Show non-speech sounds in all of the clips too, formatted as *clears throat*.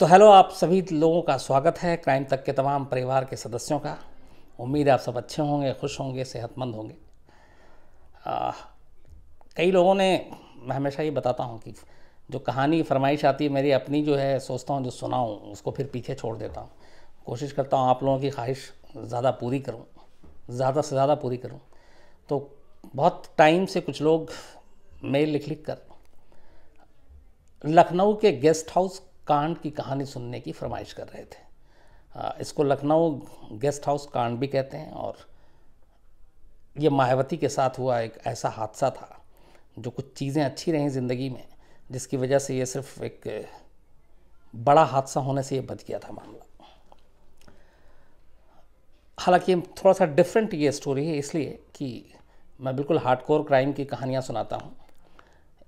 तो हेलो आप सभी लोगों का स्वागत है क्राइम तक के तमाम परिवार के सदस्यों का उम्मीद है आप सब अच्छे होंगे खुश होंगे सेहतमंद होंगे आ, कई लोगों ने मैं हमेशा ये बताता हूँ कि जो कहानी फरमाइश आती है मेरी अपनी जो है सोचता हूँ जो सुनाऊँ उसको फिर पीछे छोड़ देता हूँ कोशिश करता हूँ आप लोगों की ख्वाहिश ज़्यादा पूरी करूँ ज़्यादा से ज़्यादा पूरी करूँ तो बहुत टाइम से कुछ लोग मेल लिख लिख कर लखनऊ के गेस्ट हाउस कांड की कहानी सुनने की फरमाइश कर रहे थे इसको लखनऊ गेस्ट हाउस कांड भी कहते हैं और ये मायावती के साथ हुआ एक ऐसा हादसा था जो कुछ चीज़ें अच्छी रहीं ज़िंदगी में जिसकी वजह से ये सिर्फ एक बड़ा हादसा होने से ये बच गया था मामला हालांकि थोड़ा सा डिफरेंट ये स्टोरी है इसलिए कि मैं बिल्कुल हार्डकोर क्राइम की कहानियाँ सुनाता हूँ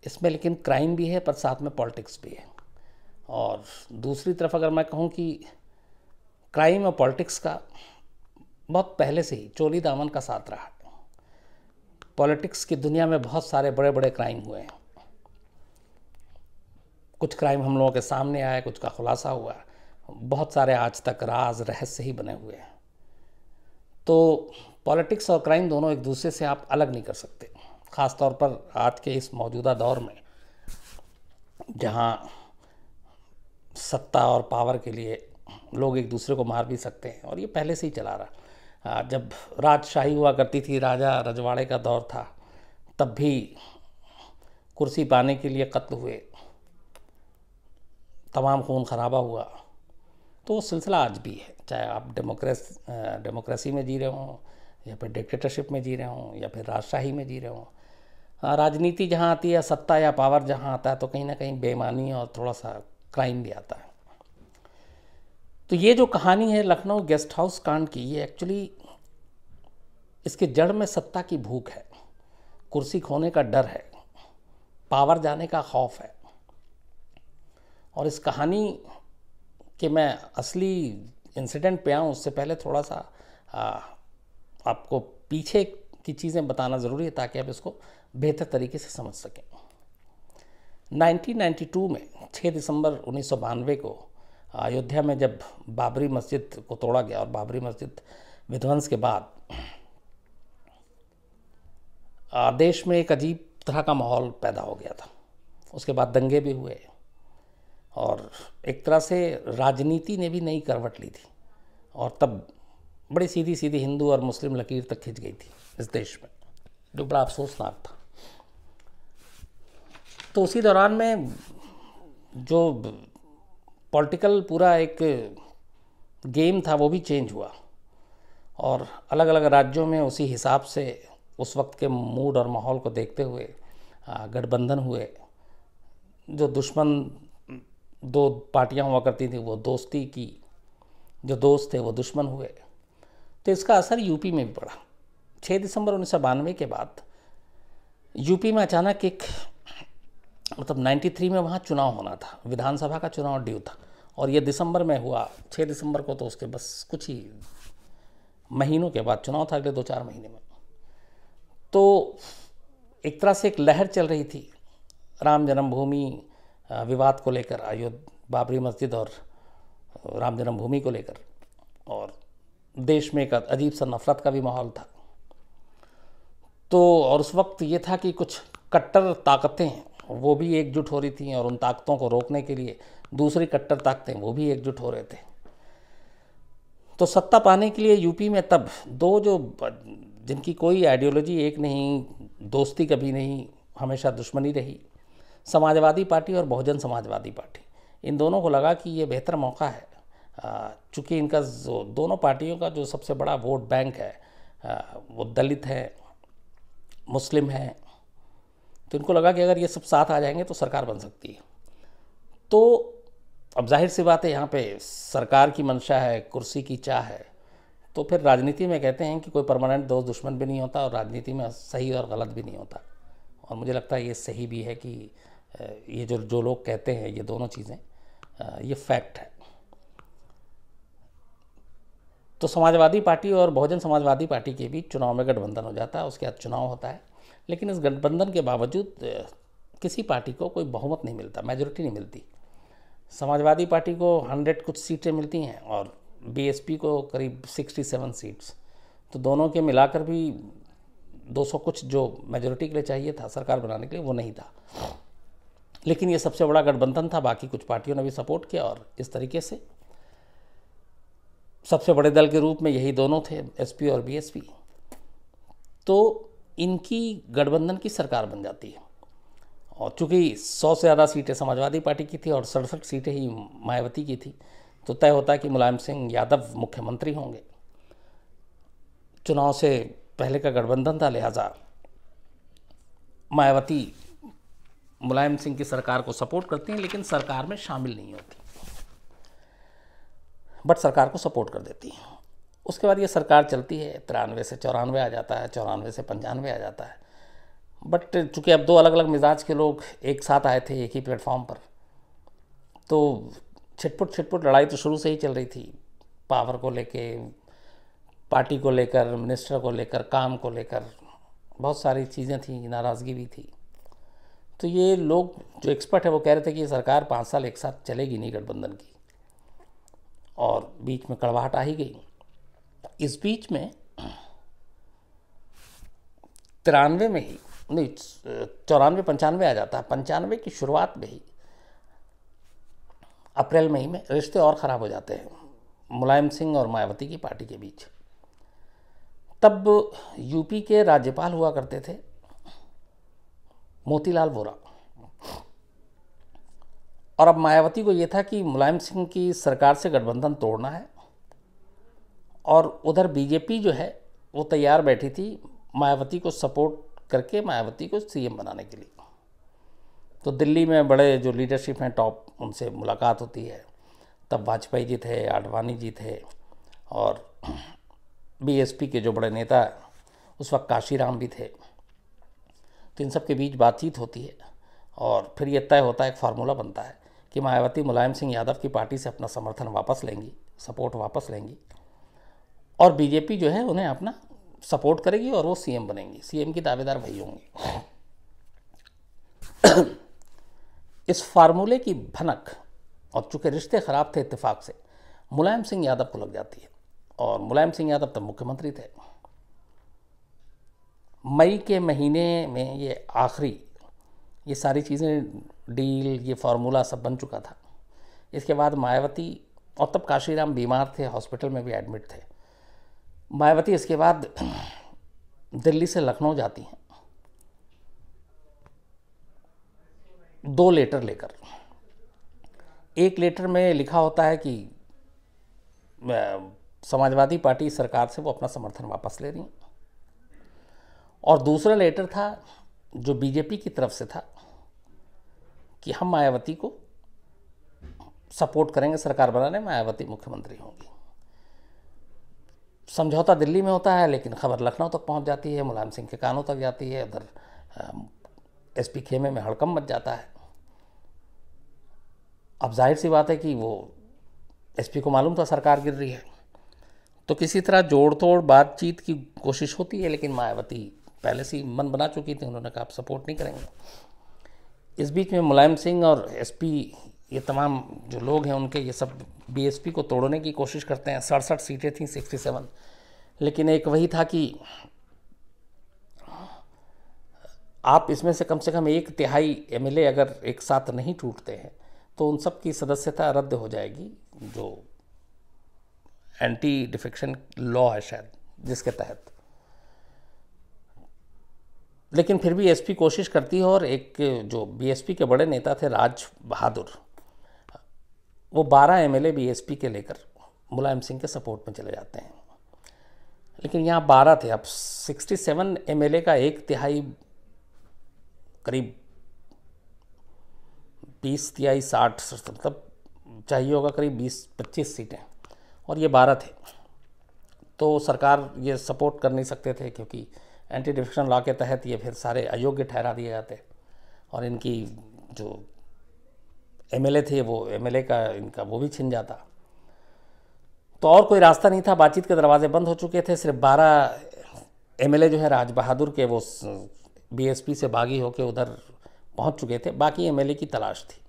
इसमें लेकिन क्राइम भी है पर साथ में पॉलिटिक्स भी है और दूसरी तरफ अगर मैं कहूँ कि क्राइम और पॉलिटिक्स का बहुत पहले से ही चोली दामन का साथ रहा पॉलिटिक्स की दुनिया में बहुत सारे बड़े बड़े क्राइम हुए हैं कुछ क्राइम हम लोगों के सामने आए कुछ का खुलासा हुआ बहुत सारे आज तक राज रहस्य ही बने हुए हैं तो पॉलिटिक्स और क्राइम दोनों एक दूसरे से आप अलग नहीं कर सकते ख़ास तौर पर आज के इस मौजूदा दौर में जहाँ सत्ता और पावर के लिए लोग एक दूसरे को मार भी सकते हैं और ये पहले से ही चला रहा जब राजशाही हुआ करती थी राजा रजवाड़े का दौर था तब भी कुर्सी पाने के लिए कत्ल हुए तमाम खून खराबा हुआ तो वो सिलसिला आज भी है चाहे आप डेमोक्रेस डेमोक्रेसी में जी रहे हों या फिर डिक्टेटरशिप में जी रहे हों या फिर राजशाही में जी रहे हों राजनीति जहाँ आती है सत्ता या पावर जहाँ आता है तो कहीं ना कहीं बेईमानी और थोड़ा सा क्राइम भी आता है तो ये जो कहानी है लखनऊ गेस्ट हाउस कांड की ये एक्चुअली इसके जड़ में सत्ता की भूख है कुर्सी खोने का डर है पावर जाने का खौफ है और इस कहानी के मैं असली इंसिडेंट पे आऊँ उससे पहले थोड़ा सा आ, आपको पीछे की चीज़ें बताना ज़रूरी है ताकि आप इसको बेहतर तरीके से समझ सकें 1992 में 6 दिसंबर उन्नीस को अयोध्या में जब बाबरी मस्जिद को तोड़ा गया और बाबरी मस्जिद विध्वंस के बाद देश में एक अजीब तरह का माहौल पैदा हो गया था उसके बाद दंगे भी हुए और एक तरह से राजनीति ने भी नई करवट ली थी और तब बड़ी सीधी सीधी हिंदू और मुस्लिम लकीर तक खिंच गई थी इस देश में जो बड़ा अफसोसनाक था तो उसी दौरान में जो पॉलिटिकल पूरा एक गेम था वो भी चेंज हुआ और अलग अलग राज्यों में उसी हिसाब से उस वक्त के मूड और माहौल को देखते हुए गठबंधन हुए जो दुश्मन दो पार्टियां हुआ करती थी वो दोस्ती की जो दोस्त थे वो दुश्मन हुए तो इसका असर यूपी में भी पड़ा 6 दिसंबर उन्नीस के बाद यूपी में अचानक एक मतलब 93 में वहाँ चुनाव होना था विधानसभा का चुनाव ड्यू था और ये दिसंबर में हुआ 6 दिसंबर को तो उसके बस कुछ ही महीनों के बाद चुनाव था अगले दो चार महीने में तो एक तरह से एक लहर चल रही थी राम जन्मभूमि विवाद को लेकर अयोध्या बाबरी मस्जिद और राम जन्मभूमि को लेकर और देश में एक अजीब सा नफरत का भी माहौल था तो और उस वक्त ये था कि कुछ कट्टर ताकतें वो भी एकजुट हो रही थी और उन ताकतों को रोकने के लिए दूसरी कट्टर ताकतें वो भी एकजुट हो रहे थे तो सत्ता पाने के लिए यूपी में तब दो जो जिनकी कोई आइडियोलॉजी एक नहीं दोस्ती कभी नहीं हमेशा दुश्मनी रही समाजवादी पार्टी और बहुजन समाजवादी पार्टी इन दोनों को लगा कि ये बेहतर मौका है चूँकि इनका जो दोनों पार्टियों का जो सबसे बड़ा वोट बैंक है वो दलित है मुस्लिम हैं तो इनको लगा कि अगर ये सब साथ आ जाएंगे तो सरकार बन सकती है तो अब जाहिर सी बात है यहाँ पे सरकार की मंशा है कुर्सी की चाह है तो फिर राजनीति में कहते हैं कि कोई परमानेंट दोस्त दुश्मन भी नहीं होता और राजनीति में सही और गलत भी नहीं होता और मुझे लगता है ये सही भी है कि ये जो जो लोग कहते हैं ये दोनों चीज़ें ये फैक्ट है तो समाजवादी पार्टी और बहुजन समाजवादी पार्टी के बीच चुनाव में गठबंधन हो जाता है उसके बाद चुनाव होता है लेकिन इस गठबंधन के बावजूद किसी पार्टी को कोई बहुमत नहीं मिलता मेजोरिटी नहीं मिलती समाजवादी पार्टी को हंड्रेड कुछ सीटें मिलती हैं और बीएसपी को करीब सिक्सटी सेवन सीट्स तो दोनों के मिलाकर भी 200 कुछ जो मेजोरिटी के लिए चाहिए था सरकार बनाने के लिए वो नहीं था लेकिन ये सबसे बड़ा गठबंधन था बाकी कुछ पार्टियों ने भी सपोर्ट किया और इस तरीके से सबसे बड़े दल के रूप में यही दोनों थे एसपी और बीएसपी तो इनकी गठबंधन की सरकार बन जाती है और चूँकि सौ से ज़्यादा सीटें समाजवादी पार्टी की थी और सड़सठ सीटें ही मायावती की थी तो तय होता है कि मुलायम सिंह यादव मुख्यमंत्री होंगे चुनाव से पहले का गठबंधन था लिहाजा मायावती मुलायम सिंह की सरकार को सपोर्ट करती हैं लेकिन सरकार में शामिल नहीं होती बट सरकार को सपोर्ट कर देती हैं उसके बाद ये सरकार चलती है तिरानवे से चौरानवे आ जाता है चौरानवे से पंचानवे आ जाता है बट चूंकि अब दो अलग अलग मिजाज के लोग एक साथ आए थे एक ही प्लेटफॉर्म पर तो छिटपुट छिटपुट लड़ाई तो शुरू से ही चल रही थी पावर को लेके पार्टी को लेकर मिनिस्टर को लेकर काम को लेकर बहुत सारी चीज़ें थी नाराज़गी भी थी तो ये लोग जो एक्सपर्ट है वो कह रहे थे कि ये सरकार पाँच साल एक साथ चलेगी नहीं गठबंधन की और बीच में कड़वाहट आ ही गई इस बीच में तिरानवे में ही नहीं चौरानवे पंचानवे आ जाता है पंचानवे की शुरुआत में ही अप्रैल मई में रिश्ते और ख़राब हो जाते हैं मुलायम सिंह और मायावती की पार्टी के बीच तब यूपी के राज्यपाल हुआ करते थे मोतीलाल वोरा और अब मायावती को यह था कि मुलायम सिंह की सरकार से गठबंधन तोड़ना है और उधर बीजेपी जो है वो तैयार बैठी थी मायावती को सपोर्ट करके मायावती को सीएम बनाने के लिए तो दिल्ली में बड़े जो लीडरशिप हैं टॉप उनसे मुलाकात होती है तब वाजपेयी जी थे आडवाणी जी थे और बीएसपी के जो बड़े नेता उस वक्त काशीराम भी थे तो इन सब के बीच बातचीत होती है और फिर ये तय होता है एक फार्मूला बनता है कि मायावती मुलायम सिंह यादव की पार्टी से अपना समर्थन वापस लेंगी सपोर्ट वापस लेंगी और बीजेपी जो है उन्हें अपना सपोर्ट करेगी और वो सीएम बनेंगी सीएम की दावेदार वही होंगी *coughs* इस फार्मूले की भनक और चूंकि रिश्ते ख़राब थे इत्तेफाक से मुलायम सिंह यादव को लग जाती है और मुलायम सिंह यादव तब मुख्यमंत्री थे मई के महीने में ये आखिरी ये सारी चीज़ें डील ये फार्मूला सब बन चुका था इसके बाद मायावती और तब काशीराम बीमार थे हॉस्पिटल में भी एडमिट थे मायावती इसके बाद दिल्ली से लखनऊ जाती हैं दो लेटर लेकर एक लेटर में लिखा होता है कि समाजवादी पार्टी सरकार से वो अपना समर्थन वापस ले रही हैं और दूसरा लेटर था जो बीजेपी की तरफ से था कि हम मायावती को सपोर्ट करेंगे सरकार बनाने मायावती मुख्यमंत्री होंगी समझौता दिल्ली में होता है लेकिन खबर लखनऊ तक पहुंच जाती है मुलायम सिंह के कानों तक जाती है उधर एसपी खेमे में हड़कम मच जाता है अब जाहिर सी बात है कि वो एसपी को मालूम था सरकार गिर रही है तो किसी तरह जोड़ तोड़ बातचीत की कोशिश होती है लेकिन मायावती पहले से मन बना चुकी थी उन्होंने कहा आप सपोर्ट नहीं करेंगे इस बीच में मुलायम सिंह और एसपी ये तमाम जो लोग हैं उनके ये सब बीएसपी को तोड़ने की कोशिश करते हैं सड़सठ सीटें सिक्सटी 67 लेकिन एक वही था कि आप इसमें से कम से कम एक तिहाई एमएलए अगर एक साथ नहीं टूटते हैं तो उन सब की सदस्यता रद्द हो जाएगी जो एंटी डिफेक्शन लॉ है शायद जिसके तहत लेकिन फिर भी एसपी कोशिश करती है और एक जो बीएसपी के बड़े नेता थे राज बहादुर वो 12 एम एल के लेकर मुलायम सिंह के सपोर्ट में चले जाते हैं लेकिन यहाँ 12 थे अब 67 एमएलए का एक तिहाई करीब 20 तिहाई साठ मतलब चाहिए होगा करीब 20-25 सीटें और ये 12 थे तो सरकार ये सपोर्ट कर नहीं सकते थे क्योंकि एंटी डिफिक्शन लॉ के तहत ये फिर सारे अयोग्य ठहरा दिए जाते और इनकी जो एमएलए थे वो एमएलए का इनका वो भी छिन जाता तो और कोई रास्ता नहीं था बातचीत के दरवाजे बंद हो चुके थे सिर्फ बारह एमएलए जो है राज बहादुर के वो बीएसपी से बागी होकर उधर पहुंच चुके थे बाकी एमएलए की तलाश थी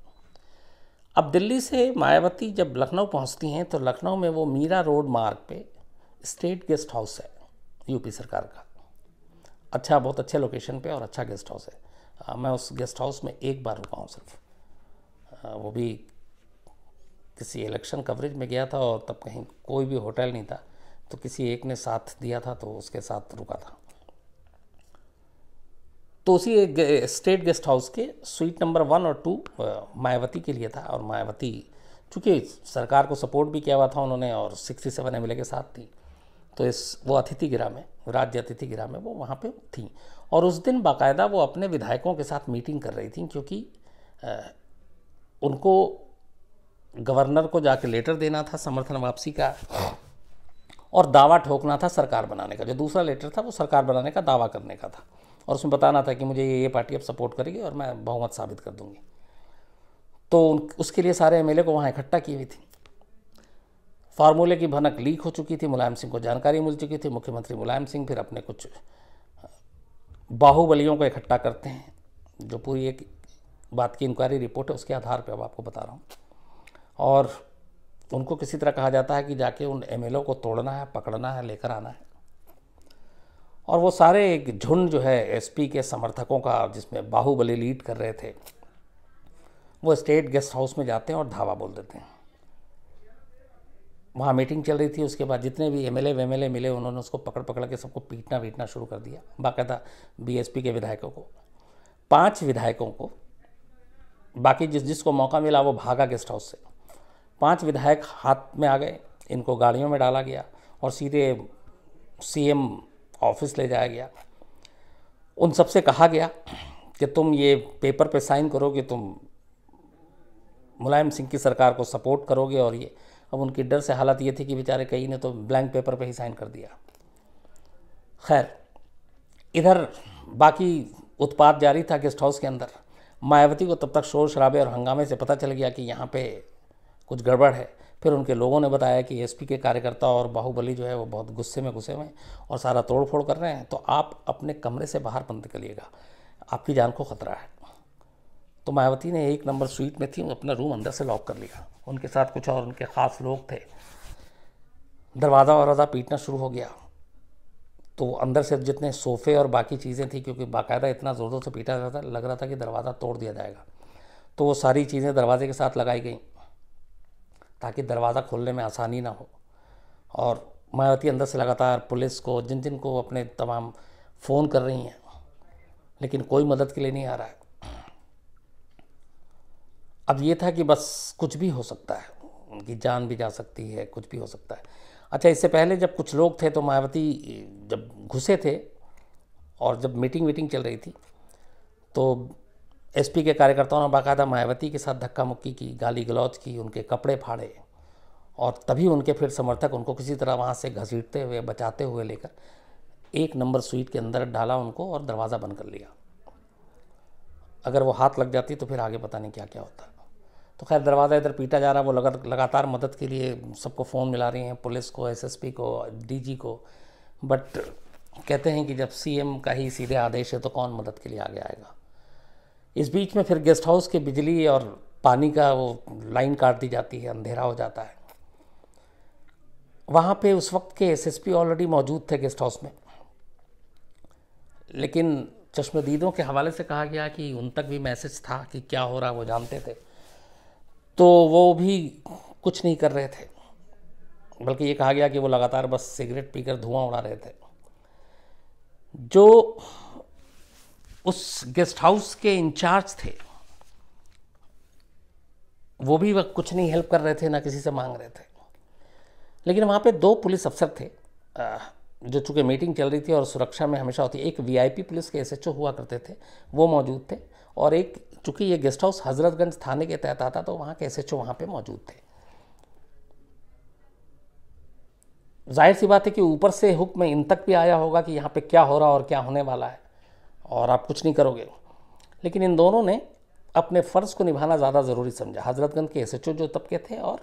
अब दिल्ली से मायावती जब लखनऊ पहुंचती हैं तो लखनऊ में वो मीरा रोड मार्ग पे स्टेट गेस्ट हाउस है यूपी सरकार का अच्छा बहुत अच्छे लोकेशन पे और अच्छा गेस्ट हाउस है मैं उस गेस्ट हाउस में एक बार रुका हूँ सिर्फ हाँ, वो भी किसी इलेक्शन कवरेज में गया था और तब कहीं कोई भी होटल नहीं था तो किसी एक ने साथ दिया था तो उसके साथ रुका था तो उसी एक स्टेट गेस्ट हाउस के स्वीट नंबर वन और टू मायावती के लिए था और मायावती चूँकि सरकार को सपोर्ट भी किया हुआ था उन्होंने और सिक्सटी सेवन एम के साथ थी तो इस वो अतिथि गृह में राज्य अतिथि गृह में वो वहाँ पे थी और उस दिन बाकायदा वो अपने विधायकों के साथ मीटिंग कर रही थी क्योंकि उनको गवर्नर को जाके लेटर देना था समर्थन वापसी का और दावा ठोकना था सरकार बनाने का जो दूसरा लेटर था वो सरकार बनाने का दावा करने का था और उसमें बताना था कि मुझे ये ये पार्टी अब सपोर्ट करेगी और मैं बहुमत साबित कर दूंगी तो उसके लिए सारे एम को वहाँ इकट्ठा की हुई थी फार्मूले की भनक लीक हो चुकी थी मुलायम सिंह को जानकारी मिल चुकी थी मुख्यमंत्री मुलायम सिंह फिर अपने कुछ बाहुबलियों को इकट्ठा करते हैं जो पूरी एक बात की इंक्वायरी रिपोर्ट है उसके आधार पर अब आपको बता रहा हूँ और उनको किसी तरह कहा जाता है कि जाके उन एम को तोड़ना है पकड़ना है लेकर आना है और वो सारे एक झुंड जो है एसपी के समर्थकों का जिसमें बाहुबली लीड कर रहे थे वो स्टेट गेस्ट हाउस में जाते हैं और धावा बोल देते हैं वहाँ मीटिंग चल रही थी उसके बाद जितने भी एम एल मिले उन्होंने उसको पकड़ पकड़ के सबको पीटना वीटना शुरू कर दिया बाकायदा बीएसपी के विधायकों को पांच विधायकों को बाकी जिस जिसको मौका मिला वो भागा गेस्ट हाउस से पांच विधायक हाथ में आ गए इनको गाड़ियों में डाला गया और सीधे सीएम ऑफिस ले जाया गया उन सबसे कहा गया कि तुम ये पेपर पे साइन करोगे तुम मुलायम सिंह की सरकार को सपोर्ट करोगे और ये अब उनकी डर से हालत ये थी कि बेचारे कई ने तो ब्लैंक पेपर पे ही साइन कर दिया खैर इधर बाकी उत्पाद जारी था गेस्ट हाउस के अंदर मायावती को तब तक शोर शराबे और हंगामे से पता चल गया कि यहाँ पे कुछ गड़बड़ है फिर उनके लोगों ने बताया कि एसपी के कार्यकर्ता और बाहुबली जो है वो बहुत गुस्से में घुसे हुए हैं और सारा तोड़ फोड़ कर रहे हैं तो आप अपने कमरे से बाहर बंद करिएगा आपकी जान को खतरा है तो मायावती ने एक नंबर स्वीट में थी अपना रूम अंदर से लॉक कर लिया उनके साथ कुछ और उनके ख़ास लोग थे दरवाज़ा वरवाज़ा पीटना शुरू हो गया तो अंदर से जितने सोफ़े और बाकी चीज़ें थी क्योंकि बाकायदा इतना ज़ोर ज़ोर से पीटा रहा था लग रहा था कि दरवाज़ा तोड़ दिया जाएगा तो वो सारी चीज़ें दरवाजे के साथ लगाई गई ताकि दरवाज़ा खोलने में आसानी ना हो और मायावती अंदर से लगातार पुलिस को जिन जिन को अपने तमाम फ़ोन कर रही हैं लेकिन कोई मदद के लिए नहीं आ रहा है अब ये था कि बस कुछ भी हो सकता है उनकी जान भी जा सकती है कुछ भी हो सकता है अच्छा इससे पहले जब कुछ लोग थे तो मायावती जब घुसे थे और जब मीटिंग वीटिंग चल रही थी तो एसपी के कार्यकर्ताओं ने बाकायदा मायावती के साथ धक्का मुक्की की गाली गलौज की उनके कपड़े फाड़े और तभी उनके फिर समर्थक उनको किसी तरह वहाँ से घसीटते हुए बचाते हुए लेकर एक नंबर स्वीट के अंदर डाला उनको और दरवाज़ा बंद कर लिया अगर वो हाथ लग जाती तो फिर आगे पता नहीं क्या क्या होता तो खैर दरवाज़ा इधर पीटा जा रहा है वो लगा लगातार मदद के लिए सबको फ़ोन मिला रही हैं पुलिस को एसएसपी को डीजी को बट कहते हैं कि जब सीएम का ही सीधे आदेश है तो कौन मदद के लिए आगे आएगा इस बीच में फिर गेस्ट हाउस के बिजली और पानी का वो लाइन काट दी जाती है अंधेरा हो जाता है वहाँ पे उस वक्त के एसएसपी ऑलरेडी मौजूद थे गेस्ट हाउस में लेकिन चश्मदीदों के हवाले से कहा गया कि उन तक भी मैसेज था कि क्या हो रहा वो जानते थे तो वो भी कुछ नहीं कर रहे थे बल्कि ये कहा गया कि वो लगातार बस सिगरेट पीकर धुआं उड़ा रहे थे जो उस गेस्ट हाउस के इंचार्ज थे वो भी वह कुछ नहीं हेल्प कर रहे थे ना किसी से मांग रहे थे लेकिन वहाँ पे दो पुलिस अफसर थे जो चूँकि मीटिंग चल रही थी और सुरक्षा में हमेशा होती एक वीआईपी पुलिस के एसएचओ हुआ करते थे वो मौजूद थे और एक चूंकि ये गेस्ट हाउस हज़रतगंज थाने के तहत आता तो वहाँ के एस एच ओ वहाँ पर मौजूद थे जाहिर सी बात है कि ऊपर से हुक्म इन तक भी आया होगा कि यहाँ पे क्या हो रहा और क्या होने वाला है और आप कुछ नहीं करोगे लेकिन इन दोनों ने अपने फ़र्ज़ को निभाना ज़्यादा ज़रूरी समझा हज़रतगंज के ओ जो तबके थे और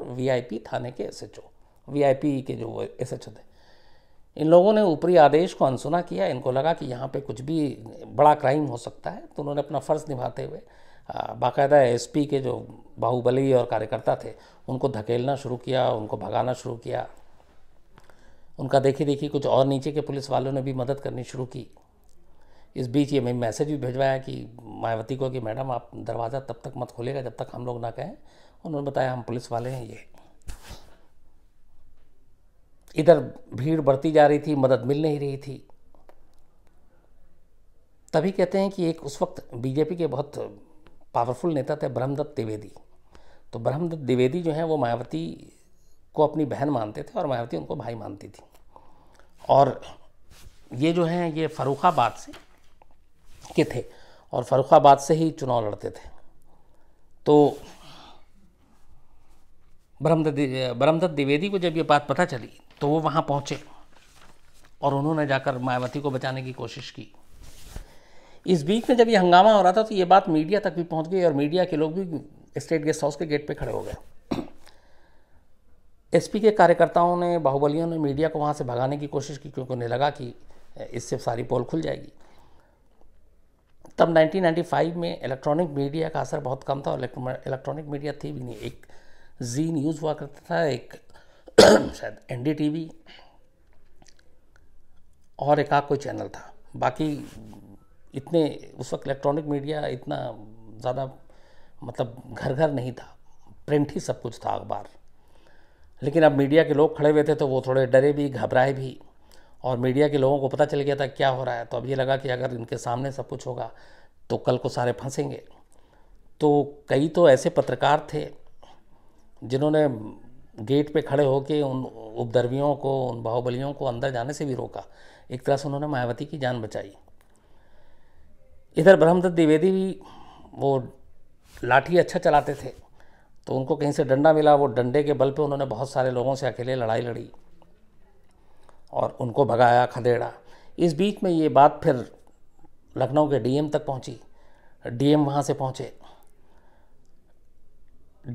पी थाने के आई पी के जो एस ओ थे इन लोगों ने ऊपरी आदेश को अनसुना किया इनको लगा कि यहाँ पे कुछ भी बड़ा क्राइम हो सकता है तो उन्होंने अपना फ़र्ज़ निभाते हुए बाकायदा एसपी के जो बाहुबली और कार्यकर्ता थे उनको धकेलना शुरू किया उनको भगाना शुरू किया उनका देखी देखी कुछ और नीचे के पुलिस वालों ने भी मदद करनी शुरू की इस बीच ये मैं मैसेज भी भिजवाया कि मायावती को कि मैडम आप दरवाज़ा तब तक मत खोलेगा जब तक हम लोग ना कहें उन्होंने बताया हम पुलिस वाले हैं ये इधर भीड़ बढ़ती जा रही थी मदद मिल नहीं रही थी तभी कहते हैं कि एक उस वक्त बीजेपी के बहुत पावरफुल नेता थे ब्रह्मदत्त द्विवेदी तो ब्रह्मदत्त द्विवेदी जो हैं वो मायावती को अपनी बहन मानते थे और मायावती उनको भाई मानती थी और ये जो हैं ये फ़रुखाबाद से के थे और फ़रुखाबाद से ही चुनाव लड़ते थे तो ब्रह्मदत्त ब्रह्मदत्त द्विवेदी को जब ये बात पता चली तो वो वहाँ पहुँचे और उन्होंने जाकर मायावती को बचाने की कोशिश की इस बीच में जब ये हंगामा हो रहा था तो ये बात मीडिया तक भी पहुंच गई और मीडिया के लोग भी स्टेट गेस्ट हाउस के गेट पे खड़े हो गए एसपी के कार्यकर्ताओं ने बाहुबलियों ने मीडिया को वहाँ से भगाने की कोशिश की क्योंकि उन्हें लगा कि इससे सारी पोल खुल जाएगी तब 1995 में इलेक्ट्रॉनिक मीडिया का असर बहुत कम था इलेक्ट्रॉनिक मीडिया थी भी नहीं एक जी न्यूज़ हुआ करता था एक *clears throat* शायद एन और एक कोई चैनल था बाकी इतने उस वक्त इलेक्ट्रॉनिक मीडिया इतना ज़्यादा मतलब घर घर नहीं था प्रिंट ही सब कुछ था अखबार लेकिन अब मीडिया के लोग खड़े हुए थे तो वो थोड़े डरे भी घबराए भी और मीडिया के लोगों को पता चल गया था क्या हो रहा है तो अब ये लगा कि अगर इनके सामने सब कुछ होगा तो कल को सारे फंसेंगे तो कई तो ऐसे पत्रकार थे जिन्होंने गेट पे खड़े होकर उन उपद्रवियों को उन बाहुबलियों को अंदर जाने से भी रोका एक तरह से उन्होंने मायावती की जान बचाई इधर ब्रह्मदत्त द्विवेदी भी वो लाठी अच्छा चलाते थे तो उनको कहीं से डंडा मिला वो डंडे के बल पे उन्होंने बहुत सारे लोगों से अकेले लड़ाई लड़ी और उनको भगाया खदेड़ा इस बीच में ये बात फिर लखनऊ के डीएम तक पहुंची डीएम वहाँ से पहुँचे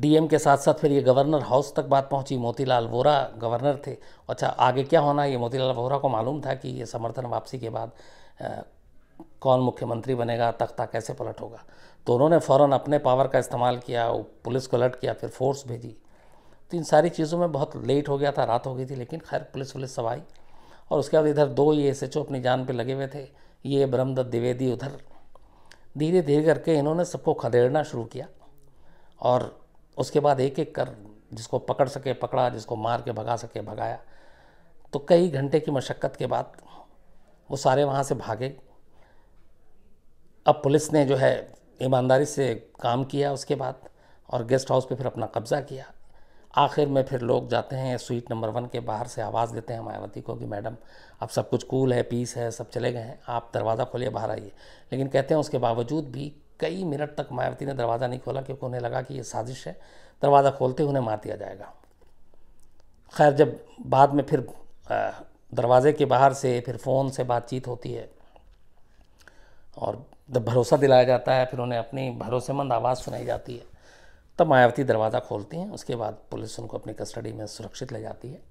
डीएम के साथ साथ फिर ये गवर्नर हाउस तक बात पहुंची मोतीलाल वोरा गवर्नर थे अच्छा आगे क्या होना ये मोतीलाल वोरा को मालूम था कि ये समर्थन वापसी के बाद कौन मुख्यमंत्री बनेगा तख्ता कैसे पलट होगा तो उन्होंने फ़ौर अपने पावर का इस्तेमाल किया पुलिस को अलर्ट किया फिर फोर्स भेजी तो इन सारी चीज़ों में बहुत लेट हो गया था रात हो गई थी लेकिन खैर पुलिस वुलिस सब आई और उसके बाद इधर दो ये एस अपनी जान पे लगे हुए थे ये ब्रह्मदत्त द्विवेदी उधर धीरे धीरे करके इन्होंने सबको खदेड़ना शुरू किया और उसके बाद एक एक कर जिसको पकड़ सके पकड़ा जिसको मार के भगा सके भगाया तो कई घंटे की मशक्क़त के बाद वो सारे वहाँ से भागे अब पुलिस ने जो है ईमानदारी से काम किया उसके बाद और गेस्ट हाउस पे फिर अपना कब्ज़ा किया आखिर में फिर लोग जाते हैं स्वीट नंबर वन के बाहर से आवाज़ देते हैं मायावती को कि मैडम अब सब कुछ कूल है पीस है सब चले गए हैं आप दरवाज़ा खोलिए बाहर आइए लेकिन कहते हैं उसके बावजूद भी कई मिनट तक मायावती ने दरवाज़ा नहीं खोला क्योंकि उन्हें लगा कि ये साजिश है दरवाज़ा खोलते ही उन्हें मार दिया जाएगा खैर जब बाद में फिर दरवाज़े के बाहर से फिर फ़ोन से बातचीत होती है और जब भरोसा दिलाया जाता है फिर उन्हें अपनी भरोसेमंद आवाज़ सुनाई जाती है तब मायावती दरवाज़ा खोलती हैं उसके बाद पुलिस उनको अपनी कस्टडी में सुरक्षित ले जाती है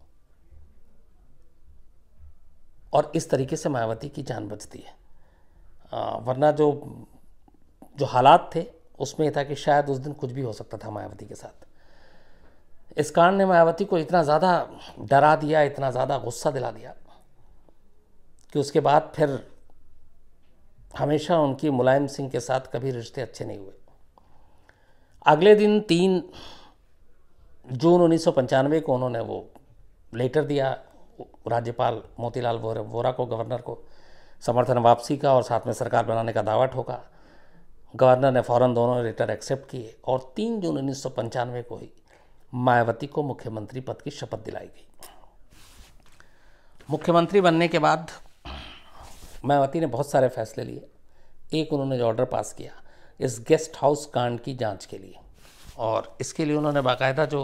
और इस तरीके से मायावती की जान बचती है आ, वरना जो जो हालात थे उसमें यह था कि शायद उस दिन कुछ भी हो सकता था मायावती के साथ इस कारण ने मायावती को इतना ज़्यादा डरा दिया इतना ज़्यादा गुस्सा दिला दिया कि उसके बाद फिर हमेशा उनकी मुलायम सिंह के साथ कभी रिश्ते अच्छे नहीं हुए अगले दिन तीन जून उन्नीस को उन्होंने वो लेटर दिया राज्यपाल मोतीलाल वोरा को गवर्नर को समर्थन वापसी का और साथ में सरकार बनाने का दावा ठोका गवर्नर ने फौरन दोनों लेटर एक्सेप्ट किए और तीन जून उन्नीस को ही मायावती को मुख्यमंत्री पद की शपथ दिलाई गई मुख्यमंत्री बनने के बाद मायावती ने बहुत सारे फैसले लिए एक उन्होंने जो ऑर्डर पास किया इस गेस्ट हाउस कांड की जांच के लिए और इसके लिए उन्होंने बाकायदा जो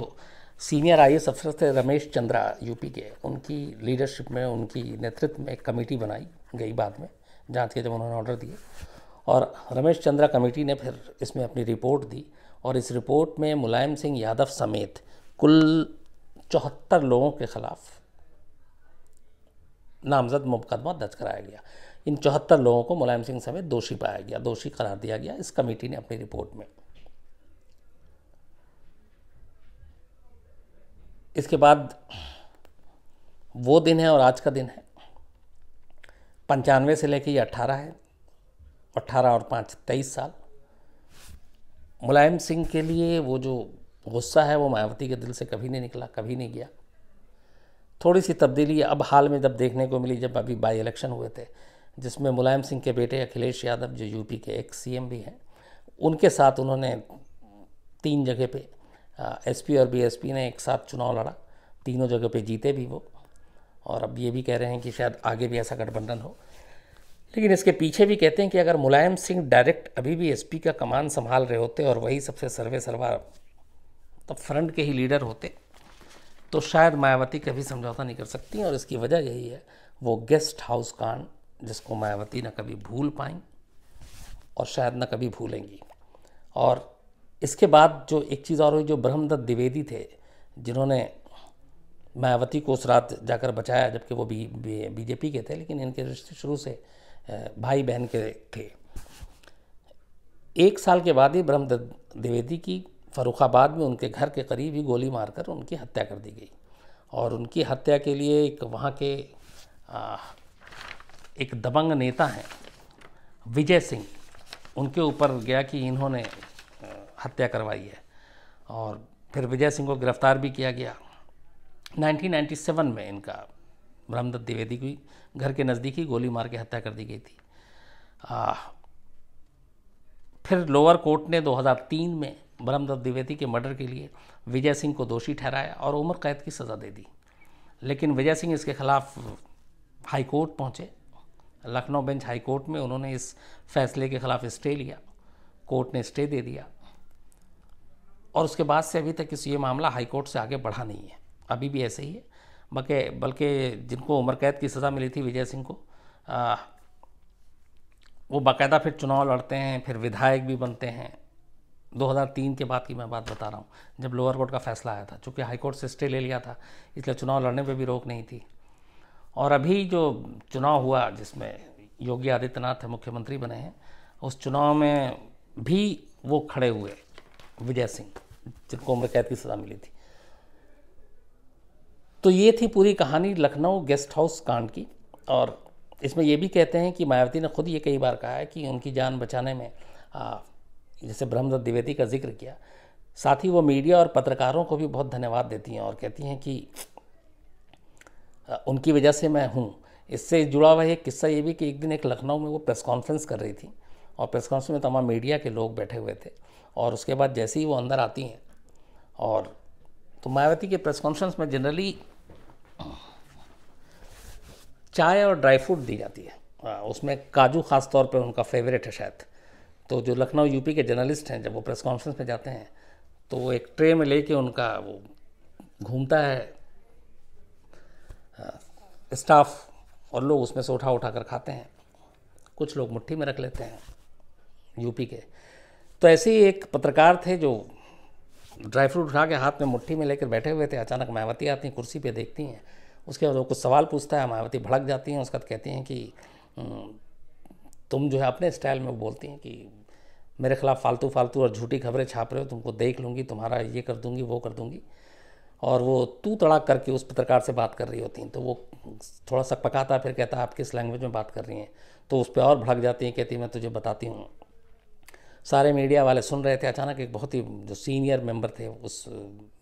सीनियर आई एस अफसर थे रमेश चंद्रा यूपी के उनकी लीडरशिप में उनकी नेतृत्व में एक कमेटी बनाई गई बाद में जांच के जब उन्होंने ऑर्डर दिए और रमेश चंद्रा कमेटी ने फिर इसमें अपनी रिपोर्ट दी और इस रिपोर्ट में मुलायम सिंह यादव समेत कुल चौहत्तर लोगों के खिलाफ नामजद मुकदमा दर्ज कराया गया इन चौहत्तर लोगों को मुलायम सिंह समेत दोषी पाया गया दोषी करार दिया गया इस कमेटी ने अपनी रिपोर्ट में इसके बाद वो दिन है और आज का दिन है पंचानवे से लेकर ये अट्ठारह है अट्ठारह और पाँच तेईस साल मुलायम सिंह के लिए वो जो गुस्सा है वो मायावती के दिल से कभी नहीं निकला कभी नहीं गया थोड़ी सी तब्दीली अब हाल में जब देखने को मिली जब अभी बाई इलेक्शन हुए थे जिसमें मुलायम सिंह के बेटे अखिलेश यादव जो यूपी के एक सीएम भी हैं उनके साथ उन्होंने तीन जगह पे एसपी और बीएसपी ने एक साथ चुनाव लड़ा तीनों जगह पे जीते भी वो और अब ये भी कह रहे हैं कि शायद आगे भी ऐसा गठबंधन हो लेकिन इसके पीछे भी कहते हैं कि अगर मुलायम सिंह डायरेक्ट अभी भी एसपी का कमान संभाल रहे होते और वही सबसे सर्वे सर्वा तो फ्रंट के ही लीडर होते तो शायद मायावती कभी समझौता नहीं कर सकती और इसकी वजह यही है वो गेस्ट हाउस कांड जिसको मायावती न कभी भूल पाई और शायद न कभी भूलेंगी और इसके बाद जो एक चीज़ और हुई जो ब्रह्मदत्त द्विवेदी थे जिन्होंने मायावती को उस रात जाकर बचाया जबकि वो बी, बी, बीजेपी के थे लेकिन इनके रिश्ते शुरू से भाई बहन के थे एक साल के बाद ही ब्रह्मदत्त द्विवेदी की फ़रुखाबाद में उनके घर के करीब ही गोली मारकर उनकी हत्या कर दी गई और उनकी हत्या के लिए एक वहाँ के आ, एक दबंग नेता हैं विजय सिंह उनके ऊपर गया कि इन्होंने हत्या करवाई है और फिर विजय सिंह को गिरफ्तार भी किया गया 1997 में इनका ब्रह्मदत्त द्विवेदी की घर के नज़दीक ही गोली मार के हत्या कर दी गई थी आ, फिर लोअर कोर्ट ने 2003 में ब्रह्मदत्त द्विवेदी के मर्डर के लिए विजय सिंह को दोषी ठहराया और उम्र कैद की सज़ा दे दी लेकिन विजय सिंह इसके खिलाफ हाईकोर्ट पहुँचे लखनऊ बेंच हाई कोर्ट में उन्होंने इस फैसले के खिलाफ स्टे लिया कोर्ट ने स्टे दे दिया और उसके बाद से अभी तक इस ये मामला हाई कोर्ट से आगे बढ़ा नहीं है अभी भी ऐसे ही है बल्कि बल्कि जिनको उम्र कैद की सज़ा मिली थी विजय सिंह को आ, वो बाकायदा फिर चुनाव लड़ते हैं फिर विधायक भी बनते हैं 2003 के बाद की मैं बात बता रहा हूँ जब लोअर कोर्ट का फैसला आया था चूँकि हाई कोर्ट से स्टे ले लिया था इसलिए चुनाव लड़ने पर भी रोक नहीं थी और अभी जो चुनाव हुआ जिसमें योगी आदित्यनाथ मुख्यमंत्री बने हैं उस चुनाव में भी वो खड़े हुए विजय सिंह जिनको उम्र कैद की सज़ा मिली थी तो ये थी पूरी कहानी लखनऊ गेस्ट हाउस कांड की और इसमें ये भी कहते हैं कि मायावती ने खुद ये कई बार कहा है कि उनकी जान बचाने में आ, जैसे ब्रह्मदत्त द्विवेदी का जिक्र किया साथ ही वो मीडिया और पत्रकारों को भी बहुत धन्यवाद देती हैं और कहती हैं कि उनकी वजह से मैं हूँ इससे जुड़ा हुआ एक किस्सा ये भी कि एक दिन एक लखनऊ में वो प्रेस कॉन्फ्रेंस कर रही थी और प्रेस कॉन्फ्रेंस में तमाम मीडिया के लोग बैठे हुए थे और उसके बाद जैसे ही वो अंदर आती हैं और तो मायावती के प्रेस कॉन्फ्रेंस में जनरली चाय और ड्राई फ्रूट दी जाती है उसमें काजू ख़ास तौर पर उनका फेवरेट है शायद तो जो लखनऊ यूपी के जर्नलिस्ट हैं जब वो प्रेस कॉन्फ्रेंस में जाते हैं तो वो एक ट्रे में लेके उनका वो घूमता है हाँ, स्टाफ और लोग उसमें से उठा उठा कर खाते हैं कुछ लोग मुट्ठी में रख लेते हैं यूपी के तो ऐसे ही एक पत्रकार थे जो ड्राई फ्रूट उठा के हाथ में मुट्ठी में लेकर बैठे हुए थे अचानक मायावती आती हैं कुर्सी पे देखती हैं उसके बाद वो कुछ सवाल पूछता है मायावती भड़क जाती हैं उसके बाद कहती हैं कि तुम जो है अपने स्टाइल में बोलती हैं कि मेरे खिलाफ़ फालतू फालतू और झूठी खबरें छाप रहे हो तुमको देख लूँगी तुम्हारा ये कर दूँगी वो कर दूँगी और वो तू तड़ाक करके उस पत्रकार से बात कर रही होती हैं तो वो थोड़ा सा पकाता फिर कहता आप किस लैंग्वेज में बात कर रही हैं तो उस पर और भड़क जाती हैं कहती मैं तुझे बताती हूँ सारे मीडिया वाले सुन रहे थे अचानक एक बहुत ही जो सीनियर मेंबर थे उस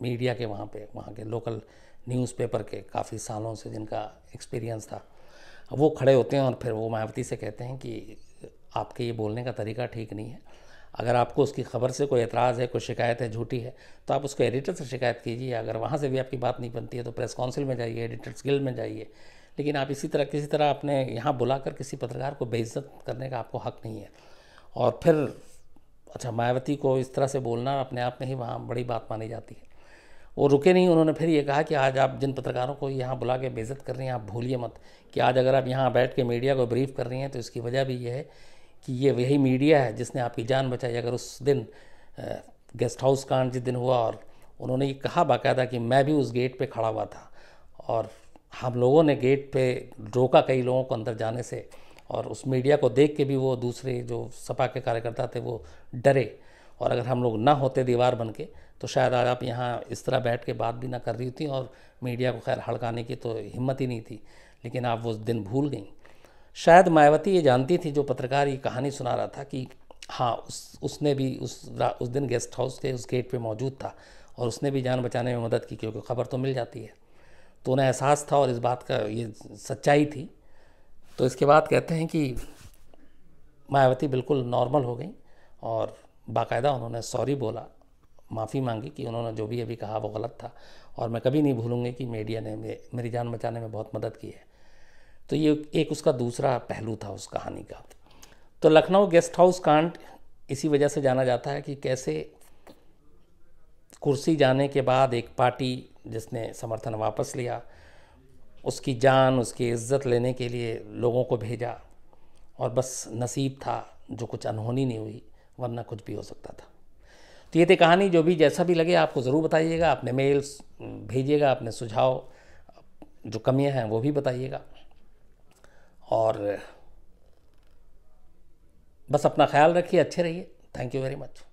मीडिया के वहाँ पे वहाँ के लोकल न्यूज़पेपर के काफ़ी सालों से जिनका एक्सपीरियंस था वो खड़े होते हैं और फिर वो मायावती से कहते हैं कि आपके ये बोलने का तरीका ठीक नहीं है अगर आपको उसकी खबर से कोई एतराज़ है कोई शिकायत है झूठी है तो आप उसको एडिटर से शिकायत कीजिए अगर वहाँ से भी आपकी बात नहीं बनती है तो प्रेस काउंसिल में जाइए एडिटर्स गिल्ड में जाइए लेकिन आप इसी तरह किसी तरह अपने यहाँ बुलाकर किसी पत्रकार को बेइज्जत करने का आपको हक नहीं है और फिर अच्छा मायावती को इस तरह से बोलना अपने आप में ही वहाँ बड़ी बात मानी जाती है वो रुके नहीं उन्होंने फिर ये कहा कि आज आप जिन पत्रकारों को यहाँ बुला के बेज़त कर रही हैं आप भूलिए मत कि आज अगर आप यहाँ बैठ के मीडिया को ब्रीफ कर रही हैं तो इसकी वजह भी ये है कि ये वही मीडिया है जिसने आपकी जान बचाई अगर उस दिन गेस्ट हाउस कांड जिस दिन हुआ और उन्होंने ये कहा बाकायदा कि मैं भी उस गेट पर खड़ा हुआ था और हम लोगों ने गेट पर रोका कई लोगों को अंदर जाने से और उस मीडिया को देख के भी वो दूसरे जो सपा के कार्यकर्ता थे वो डरे और अगर हम लोग ना होते दीवार बन के तो शायद आज आप यहाँ इस तरह बैठ के बात भी ना कर रही थी और मीडिया को खैर हड़काने की तो हिम्मत ही नहीं थी लेकिन आप वो दिन भूल गई शायद मायावती ये जानती थी जो पत्रकार ये कहानी सुना रहा था कि हाँ उस उसने भी उस उस दिन गेस्ट हाउस के उस गेट पे मौजूद था और उसने भी जान बचाने में मदद की क्योंकि खबर तो मिल जाती है तो उन्हें एहसास था और इस बात का ये सच्चाई थी तो इसके बाद कहते हैं कि मायावती बिल्कुल नॉर्मल हो गई और बाकायदा उन्होंने सॉरी बोला माफ़ी मांगी कि उन्होंने जो भी अभी कहा वो गलत था और मैं कभी नहीं भूलूंगी कि मीडिया ने मेरी जान बचाने में बहुत मदद की है तो ये एक उसका दूसरा पहलू था उस कहानी का तो लखनऊ गेस्ट हाउस कांड इसी वजह से जाना जाता है कि कैसे कुर्सी जाने के बाद एक पार्टी जिसने समर्थन वापस लिया उसकी जान उसकी इज्जत लेने के लिए लोगों को भेजा और बस नसीब था जो कुछ अनहोनी नहीं हुई वरना कुछ भी हो सकता था तो ये थी कहानी जो भी जैसा भी लगे आपको ज़रूर बताइएगा अपने मेल्स हम्म, भेजिएगा अपने सुझाव जो कमियां हैं वो भी बताइएगा और बस अपना ख्याल रखिए अच्छे रहिए थैंक यू वेरी मच